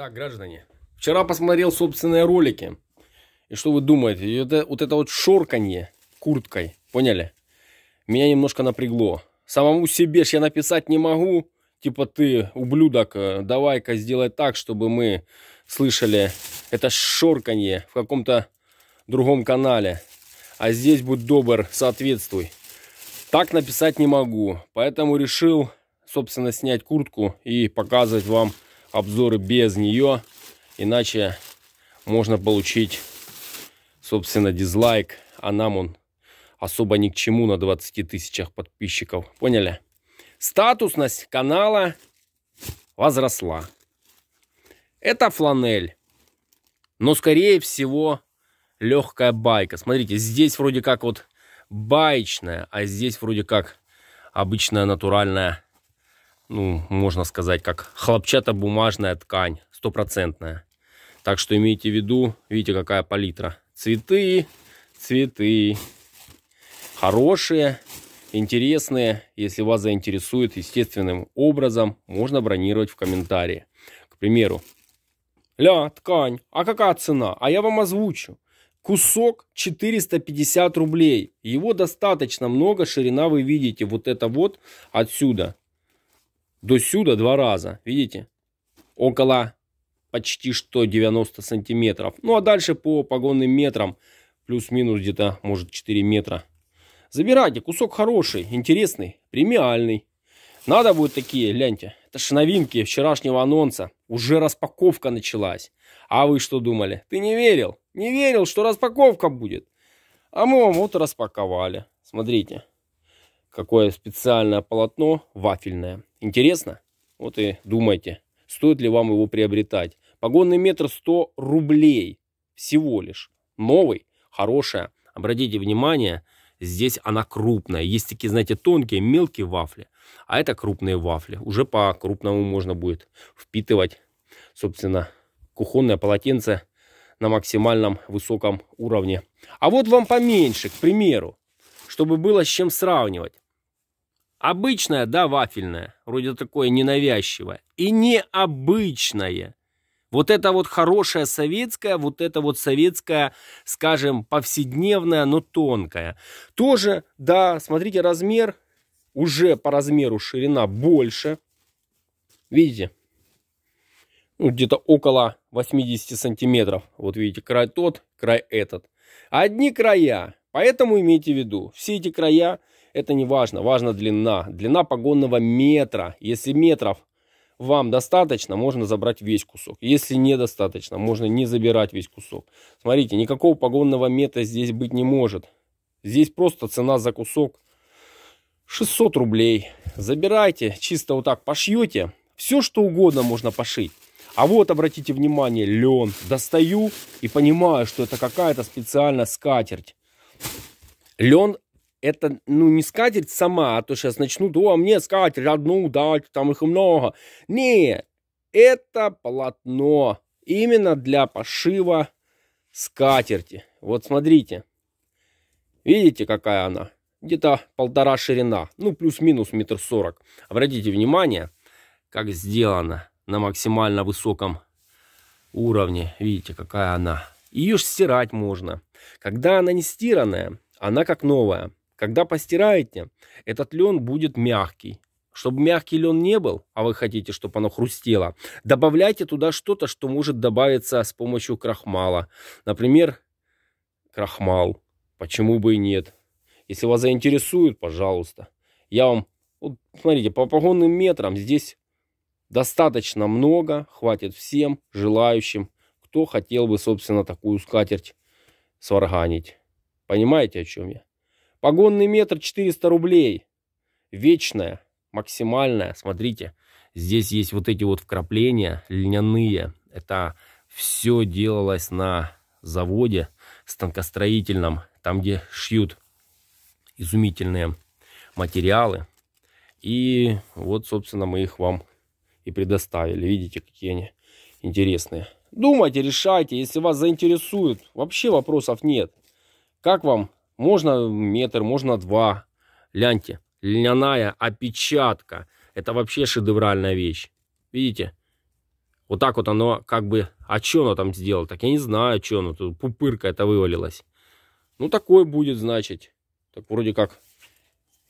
Так, граждане, вчера посмотрел собственные ролики. И что вы думаете? Это, вот это вот шорканье курткой, поняли? Меня немножко напрягло. Самому себе ж я написать не могу. Типа ты, ублюдок, э, давай-ка сделай так, чтобы мы слышали это шорканье в каком-то другом канале. А здесь, будь добр, соответствуй. Так написать не могу. Поэтому решил, собственно, снять куртку и показывать вам обзоры без нее. Иначе можно получить, собственно, дизлайк. А нам он особо ни к чему на 20 тысячах подписчиков. Поняли? Статусность канала возросла. Это фланель. Но, скорее всего, легкая байка. Смотрите, здесь вроде как вот баечная, а здесь вроде как обычная натуральная ну, можно сказать, как хлопчатобумажная ткань, стопроцентная. Так что имейте в виду, видите, какая палитра. Цветы, цветы. Хорошие, интересные. Если вас заинтересует, естественным образом можно бронировать в комментарии. К примеру, ля, ткань, а какая цена? А я вам озвучу. Кусок 450 рублей. Его достаточно много, ширина вы видите вот это вот отсюда. До сюда два раза, видите? Около почти что 90 сантиметров. Ну а дальше по погонным метрам плюс-минус где-то может 4 метра. Забирайте, кусок хороший, интересный, премиальный. Надо будет такие, гляньте. Это ж новинки вчерашнего анонса. Уже распаковка началась. А вы что думали? Ты не верил? Не верил, что распаковка будет? А мы вам вот распаковали. Смотрите какое специальное полотно вафельное. Интересно? Вот и думайте, стоит ли вам его приобретать. Погонный метр 100 рублей всего лишь. Новый, хорошая. Обратите внимание, здесь она крупная. Есть такие, знаете, тонкие, мелкие вафли. А это крупные вафли. Уже по крупному можно будет впитывать, собственно, кухонное полотенце на максимальном высоком уровне. А вот вам поменьше, к примеру, чтобы было с чем сравнивать обычная, да, вафельная, вроде такое ненавязчивое. И необычная, Вот это вот хорошая советская, вот это вот советская, скажем, повседневная, но тонкая, Тоже, да, смотрите, размер уже по размеру ширина больше. Видите? Ну, где-то около 80 сантиметров. Вот видите, край тот, край этот. Одни края. Поэтому имейте в виду, все эти края это не важно. Важна длина. Длина погонного метра. Если метров вам достаточно, можно забрать весь кусок. Если недостаточно, можно не забирать весь кусок. Смотрите, никакого погонного метра здесь быть не может. Здесь просто цена за кусок 600 рублей. Забирайте, чисто вот так пошьете. Все, что угодно можно пошить. А вот, обратите внимание, лен. Достаю и понимаю, что это какая-то специально скатерть. Лен это, ну, не скатерть сама, а то сейчас начнут, о, а мне скатерть одну дать, там их много. Нет, это полотно именно для пошива скатерти. Вот смотрите, видите, какая она? Где-то полтора ширина, ну, плюс-минус метр сорок. Обратите внимание, как сделано на максимально высоком уровне. Видите, какая она. Ее ж стирать можно. Когда она не стиранная, она как новая. Когда постираете, этот лен будет мягкий. Чтобы мягкий лен не был, а вы хотите, чтобы оно хрустело, добавляйте туда что-то, что может добавиться с помощью крахмала. Например, крахмал. Почему бы и нет? Если вас заинтересует, пожалуйста. Я вам, вот смотрите, по погонным метрам здесь достаточно много, хватит всем желающим, кто хотел бы, собственно, такую скатерть сварганить. Понимаете, о чем я? Погонный метр 400 рублей. Вечная, максимальная. Смотрите, здесь есть вот эти вот вкрапления льняные. Это все делалось на заводе станкостроительном, там, где шьют изумительные материалы. И вот, собственно, мы их вам и предоставили. Видите, какие они интересные. Думайте, решайте, если вас заинтересуют. Вообще вопросов нет. Как вам можно метр, можно два. Ляньте, льняная опечатка. Это вообще шедевральная вещь. Видите? Вот так вот оно как бы... А что оно там сделало? Так я не знаю, что оно тут. Пупырка это вывалилась. Ну, такое будет, значит. Так вроде как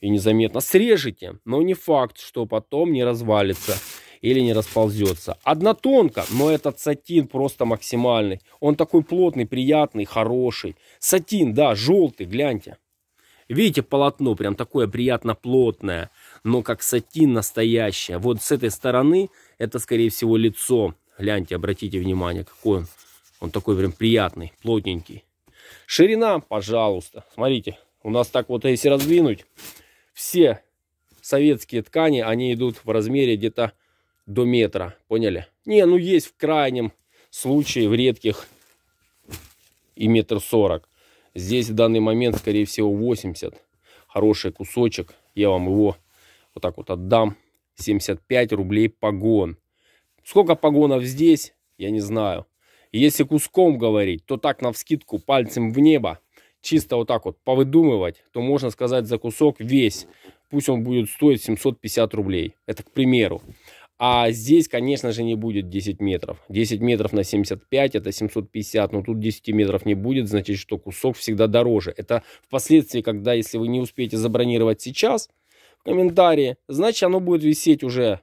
и незаметно. Срежете, но не факт, что потом не развалится или не расползется. Однотонка, но этот сатин просто максимальный. Он такой плотный, приятный, хороший. Сатин, да, желтый, гляньте. Видите, полотно прям такое приятно плотное, но как сатин настоящее. Вот с этой стороны это, скорее всего, лицо. Гляньте, обратите внимание, какой он. Он такой прям приятный, плотненький. Ширина, пожалуйста. Смотрите, у нас так вот, а если раздвинуть, все советские ткани, они идут в размере где-то до метра, поняли? Не, ну есть в крайнем случае, в редких и метр сорок. Здесь в данный момент, скорее всего, 80. Хороший кусочек. Я вам его вот так вот отдам. 75 рублей погон. Сколько погонов здесь, я не знаю. Если куском говорить, то так навскидку пальцем в небо, чисто вот так вот повыдумывать, то можно сказать за кусок весь. Пусть он будет стоить 750 рублей. Это к примеру. А здесь, конечно же, не будет 10 метров. 10 метров на 75 это 750, но тут 10 метров не будет, значит, что кусок всегда дороже. Это впоследствии, когда, если вы не успеете забронировать сейчас в комментарии, значит, оно будет висеть уже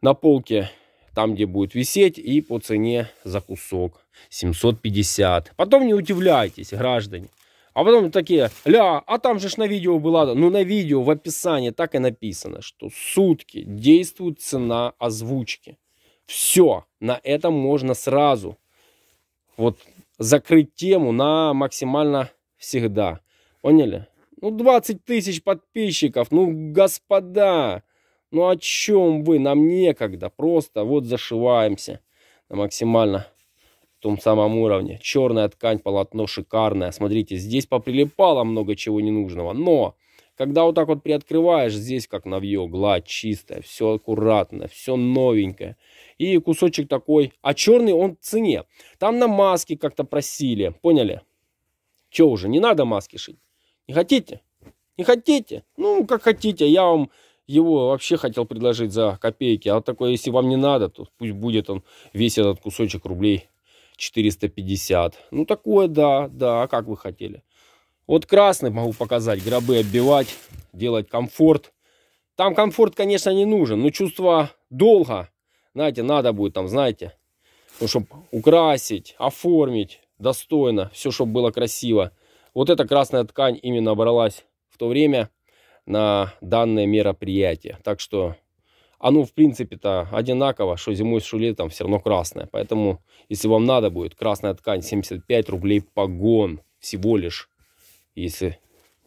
на полке, там, где будет висеть, и по цене за кусок 750. Потом не удивляйтесь, граждане. А потом такие, ля, а там же ж на видео было, ну на видео в описании так и написано, что сутки действует цена озвучки. Все, на этом можно сразу вот закрыть тему на максимально всегда. Поняли? Ну 20 тысяч подписчиков, ну господа, ну о чем вы, нам некогда, просто вот зашиваемся на максимально том самом уровне. Черная ткань, полотно шикарное. Смотрите, здесь поприлипало много чего ненужного. Но, когда вот так вот приоткрываешь, здесь как навье, гладь, чистая, все аккуратно, все новенькое. И кусочек такой, а черный он в цене. Там на маске как-то просили, поняли? Че уже, не надо маски шить? Не хотите? Не хотите? Ну, как хотите, я вам его вообще хотел предложить за копейки. А вот такой, если вам не надо, то пусть будет он весь этот кусочек рублей 450. Ну, такое, да, да, а как вы хотели. Вот красный могу показать, гробы оббивать, делать комфорт. Там комфорт, конечно, не нужен, но чувство долга, знаете, надо будет там, знаете, ну, чтобы украсить, оформить достойно, все, чтобы было красиво. Вот эта красная ткань именно бралась в то время на данное мероприятие. Так что оно, в принципе-то, одинаково, что зимой, что летом, все равно красное. Поэтому, если вам надо будет, красная ткань 75 рублей погон всего лишь. Если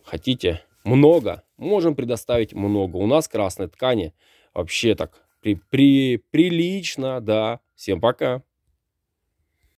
хотите много, можем предоставить много. У нас красной ткани вообще так при, при, прилично, да. Всем пока.